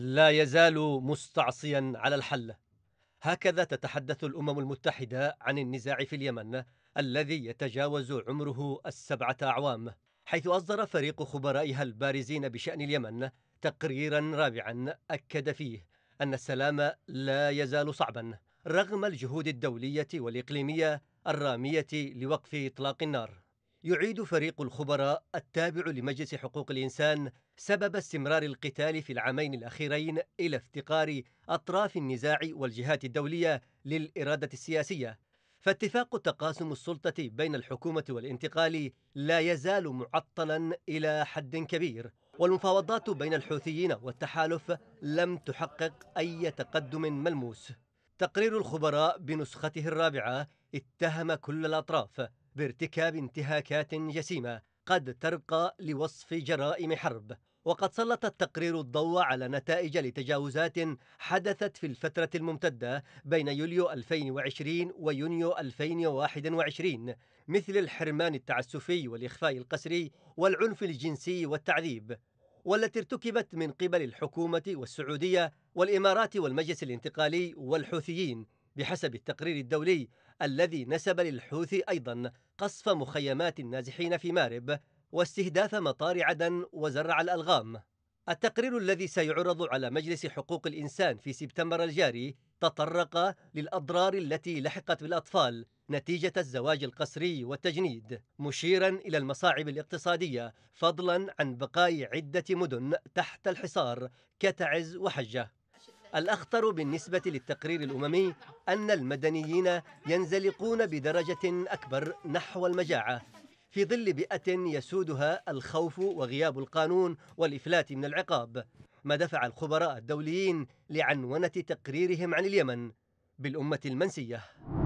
لا يزال مستعصيا على الحل هكذا تتحدث الأمم المتحدة عن النزاع في اليمن الذي يتجاوز عمره السبعة أعوام حيث أصدر فريق خبرائها البارزين بشأن اليمن تقريرا رابعا أكد فيه أن السلام لا يزال صعبا رغم الجهود الدولية والإقليمية الرامية لوقف إطلاق النار يعيد فريق الخبراء التابع لمجلس حقوق الإنسان سبب استمرار القتال في العامين الأخيرين إلى افتقار أطراف النزاع والجهات الدولية للإرادة السياسية فاتفاق تقاسم السلطة بين الحكومة والانتقال لا يزال معطلا إلى حد كبير والمفاوضات بين الحوثيين والتحالف لم تحقق أي تقدم ملموس تقرير الخبراء بنسخته الرابعة اتهم كل الأطراف بارتكاب انتهاكات جسيمة قد ترقى لوصف جرائم حرب وقد سلط التقرير الضوء على نتائج لتجاوزات حدثت في الفترة الممتدة بين يوليو 2020 ويونيو 2021 مثل الحرمان التعسفي والإخفاء القسري والعنف الجنسي والتعذيب والتي ارتكبت من قبل الحكومة والسعودية والإمارات والمجلس الانتقالي والحوثيين بحسب التقرير الدولي الذي نسب للحوثي أيضا قصف مخيمات النازحين في مارب واستهداف مطار عدن وزرع الألغام التقرير الذي سيعرض على مجلس حقوق الإنسان في سبتمبر الجاري تطرق للأضرار التي لحقت بالأطفال نتيجة الزواج القسري والتجنيد مشيرا إلى المصاعب الاقتصادية فضلا عن بقاء عدة مدن تحت الحصار كتعز وحجة الأخطر بالنسبة للتقرير الأممي أن المدنيين ينزلقون بدرجة أكبر نحو المجاعة في ظل بيئة يسودها الخوف وغياب القانون والإفلات من العقاب ما دفع الخبراء الدوليين لعنونة تقريرهم عن اليمن بالأمة المنسية